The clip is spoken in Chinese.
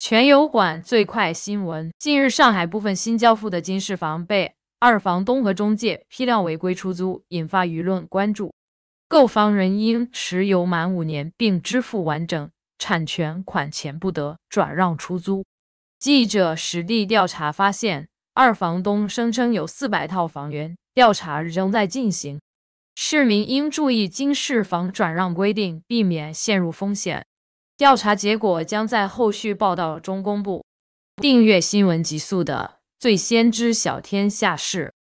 全油管最快新闻：近日，上海部分新交付的经适房被二房东和中介批量违规出租，引发舆论关注。购房人应持有满五年，并支付完整产权款前，不得转让出租。记者实地调查发现，二房东声称有四百套房源，调查仍在进行。市民应注意经适房转让规定，避免陷入风险。调查结果将在后续报道中公布。订阅新闻极速的，最先知晓天下事。